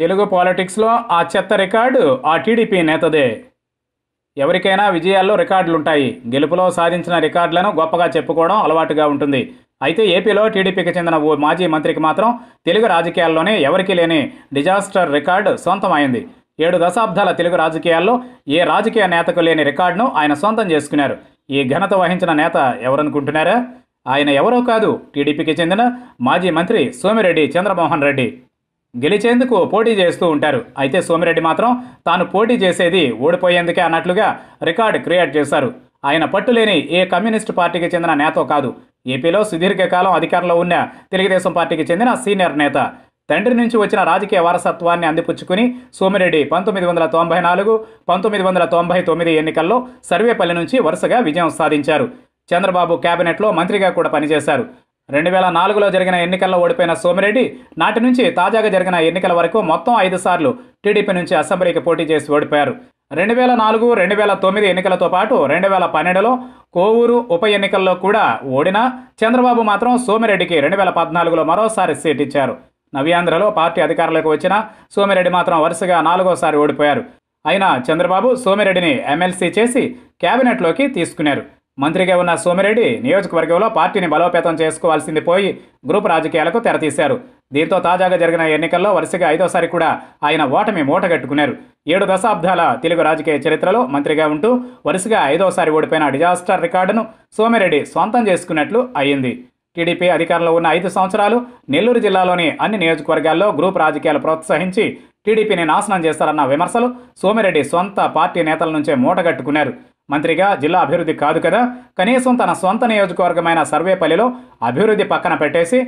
తెలుగు పాలిటిక్స్లో ఆ చెత్త రికార్డు ఆ టీడీపీ నేతదే ఎవరికైనా విజయాల్లో రికార్డులు ఉంటాయి గెలుపులో సాధించిన రికార్డులను గొప్పగా చెప్పుకోవడం అలవాటుగా ఉంటుంది అయితే ఏపీలో టీడీపీకి చెందిన ఓ మాజీ మంత్రికి మాత్రం తెలుగు రాజకీయాల్లోనే ఎవరికీ లేని డిజాస్టర్ రికార్డు సొంతమైంది ఏడు దశాబ్దాల తెలుగు రాజకీయాల్లో ఏ రాజకీయ నేతకు లేని రికార్డును ఆయన సొంతం చేసుకున్నారు ఈ ఘనత వహించిన నేత ఎవరనుకుంటున్నారా ఆయన ఎవరో కాదు టీడీపీకి చెందిన మాజీ మంత్రి సోమిరెడ్డి చంద్రమోహన్ రెడ్డి గెలిచేందుకు పోటీ చేస్తూ ఉంటారు అయితే సోమిరెడ్డి మాత్రం తాను పోటీ చేసేది ఓడిపోయేందుకే అన్నట్లుగా రికార్డు క్రియేట్ చేశారు ఆయన పట్టులేని ఏ కమ్యూనిస్టు పార్టీకి చెందిన నేతో కాదు ఏపీలో సుదీర్ఘకాలం అధికారంలో ఉన్న తెలుగుదేశం పార్టీకి చెందిన సీనియర్ నేత తండ్రి నుంచి వచ్చిన రాజకీయ వారసత్వాన్ని అందిపుచ్చుకుని సోమిరెడ్డి పంతొమ్మిది వందల తొంభై నాలుగు పంతొమ్మిది వందల తొంభై తొమ్మిది ఎన్నికల్లో సర్వేపల్లి నుంచి వరుసగా విజయం సాధించారు చంద్రబాబు కేబినెట్లో మంత్రిగా కూడా పనిచేశారు రెండు వేల నాలుగులో జరిగిన ఎన్నికల్లో ఓడిపోయిన సోమిరెడ్డి నాటి నుంచి తాజాగా జరిగిన ఎన్నికల వరకు మొత్తం ఐదు సార్లు టీడీపీ నుంచి అసెంబ్లీకి పోటీ చేసి ఓడిపోయారు రెండు వేల నాలుగు రెండు వేల తొమ్మిది ఎన్నికలతో పాటు రెండు వేల పన్నెండులో కోవూరు ఉప ఎన్నికల్లో కూడా ఓడినా చంద్రబాబు మాత్రం సోమిరెడ్డికి రెండు వేల పద్నాలుగులో మరోసారి సీట్ ఇచ్చారు నవ్యాంధ్రలో పార్టీ అధికారంలోకి వచ్చిన సోమిరెడ్డి మాత్రం వరుసగా నాలుగోసారి ఓడిపోయారు అయినా చంద్రబాబు సోమిరెడ్డిని ఎమ్మెల్సీ చేసి కేబినెట్లోకి తీసుకున్నారు మంత్రిగా ఉన్న సోమిరెడ్డి నియోజకవర్గంలో పార్టీని బలోపేతం చేసుకోవాల్సింది పోయి గ్రూప్ రాజకీయాలకు తెరతీశారు దీంతో తాజాగా జరిగిన ఎన్నికల్లో వరుసగా ఐదోసారి కూడా ఆయన ఓటమి మూటగట్టుకున్నారు ఏడు దశాబ్దాల తెలుగు రాజకీయ చరిత్రలో మంత్రిగా ఉంటూ వరుసగా ఐదోసారి ఓడిపోయిన డిజాస్టర్ రికార్డును సోమిరెడ్డి సొంతం చేసుకున్నట్లు అయింది టీడీపీ అధికారంలో ఉన్న ఐదు సంవత్సరాలు నెల్లూరు జిల్లాలోని అన్ని నియోజకవర్గాల్లో గ్రూప్ రాజకీయాలు ప్రోత్సహించి టీడీపీని నాశనం చేస్తారన్న విమర్శలు సోమిరెడ్డి సొంత పార్టీ నేతల నుంచే మూటగట్టుకున్నారు మంత్రిగా జిల్లా అభివృద్ధి కాదు కదా కనీసం తన సొంత నియోజకవర్గమైన సర్వేపల్లిలో అభివృద్ధి పక్కన పెట్టేసి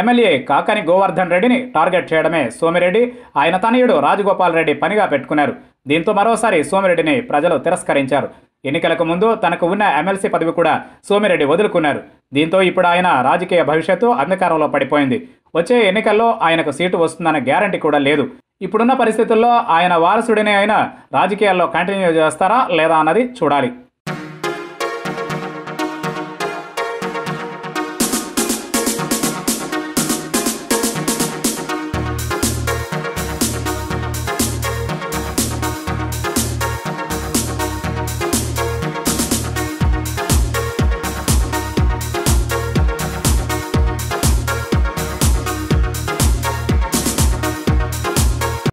ఎమ్మెల్యే కాకని గోవర్ధన్ రెడ్డిని టార్గెట్ చేయడమే సోమిరెడ్డి ఆయన తనయుడు రాజగోపాల్ రెడ్డి పనిగా పెట్టుకున్నారు దీంతో మరోసారి సోమిరెడ్డిని ప్రజలు తిరస్కరించారు ఎన్నికలకు ముందు తనకు ఉన్న ఎమ్మెల్సీ పదవి కూడా సోమిరెడ్డి వదులుకున్నారు దీంతో ఇప్పుడు ఆయన రాజకీయ భవిష్యత్తు అంధకారంలో పడిపోయింది వచ్చే ఎన్నికల్లో ఆయనకు సీటు వస్తుందన్న గ్యారంటీ కూడా లేదు ఇప్పుడున్న పరిస్థితుల్లో ఆయన వారసుడిని అయినా రాజకీయాల్లో కంటిన్యూ చేస్తారా లేదా అన్నది చూడాలి